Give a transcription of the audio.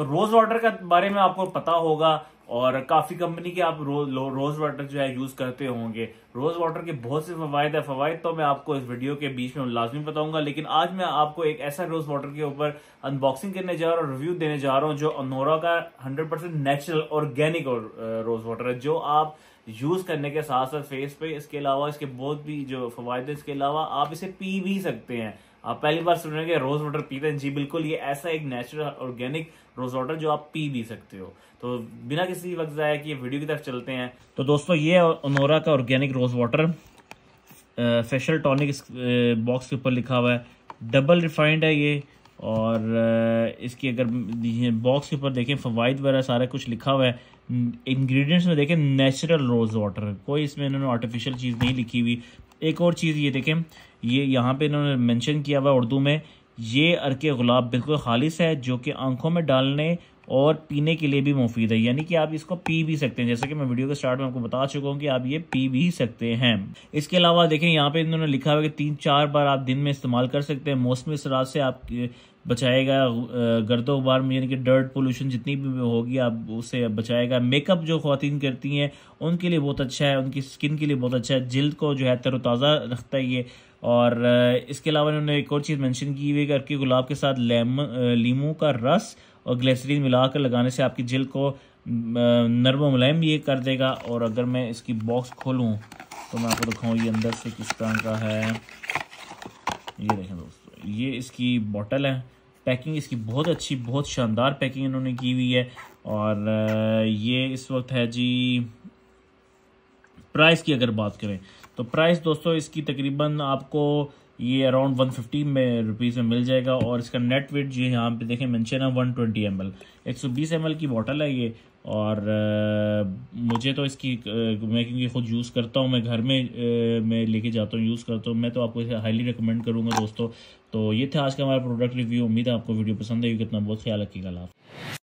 तो rose water का बारे में आपको पता होगा और काफी कंपनी के आप रो, रो, रोज वाटर जो है यूज करते होंगे रोज वाटर के बहुत से फवायद है फवायद तो मैं आपको इस वीडियो के बीच में लाजमी बताऊंगा लेकिन आज मैं आपको एक ऐसा रोज वाटर के ऊपर अनबॉक्सिंग करने जा रहा हूँ रिव्यू देने जा रहा हूँ जो अनोरा का 100% percent natural organic rose water है जो आप यूज करने के साथ साथ फेस पे इसके अलावा इसके बहुत भी जो फवायद है इसके अलावा आप इसे पी भी सकते हैं आप पहली बार सुन रहे हैं रोज वाटर पीते हैं जी बिल्कुल ये ऐसा एक नेचुरल ऑर्गेनिक रोज वाटर जो आप पी भी सकते हो तो बिना किसी वक्त जाए कि वीडियो की तरफ चलते हैं तो दोस्तों ये अनोरा का organic rose water facial tonic box के ऊपर लिखा हुआ है डबल रिफाइंड है ये और इसकी अगर बॉक्स के ऊपर देखें फवाद वगैरह सारा कुछ लिखा हुआ है इंग्रेडिएंट्स में देखें नेचुरल रोज़ वाटर कोई इसमें इन्होंने आर्टिफिशियल चीज़ नहीं लिखी हुई एक और चीज़ ये देखें ये यहाँ पे इन्होंने मेंशन किया हुआ उर्दू में ये अर्क गुलाब बिल्कुल खालिश है जो कि आंखों में डालने और पीने के लिए भी मुफीद है यानी कि आप इसको पी भी सकते हैं जैसे कि मैं वीडियो के स्टार्ट में आपको बता चुका हूँ कि आप ये पी भी सकते हैं इसके अलावा देखें यहाँ पे इन्होंने लिखा हुआ कि तीन चार बार आप दिन में इस्तेमाल कर सकते हैं मौसमी शराब से आप बचाएगा गर्दो गुबार में यानी कि डर्ट पोल्यूशन जितनी भी होगी आप उसे बचाएगा मेकअप जो खातन करती हैं उनके लिए बहुत अच्छा है उनकी स्किन के लिए बहुत अच्छा है जल्द को जो है तरोताज़ा रखता है ये और इसके अलावा इन्होंने एक और चीज़ मेंशन की हुई करके गुलाब के साथ लेम लीमू का रस और ग्लेसरीन मिलाकर लगाने से आपकी जिल को नरम मुलायम ये कर देगा और अगर मैं इसकी बॉक्स खोलूँ तो मैं आपको दिखाऊँ ये अंदर से किस तरह का है ये देखें दोस्तों ये इसकी बॉटल है पैकिंग इसकी बहुत अच्छी बहुत शानदार पैकिंग इन्होंने की हुई है और ये इस वक्त है जी प्राइस की अगर बात करें तो प्राइस दोस्तों इसकी तकरीबन आपको ये अराउंड 150 में रुपीज़ में मिल जाएगा और इसका नेट वेट जो है यहाँ पे देखें मैंशन है 120 ट्वेंटी एम एल एक की बॉटल है ये और आ, मुझे तो इसकी आ, मैं क्योंकि ख़ुद यूज़ करता हूँ मैं घर में आ, मैं लेके जाता हूँ यूज़ करता हूँ मैं तो आपको इसे हाईली रिकमेंड करूँगा दोस्तों तो ये था आज का हमारा प्रोडक्ट रिव्यू उम्मीद है आपको वीडियो पसंद आई कितना बहुत ख्याल रखिएगा लाभ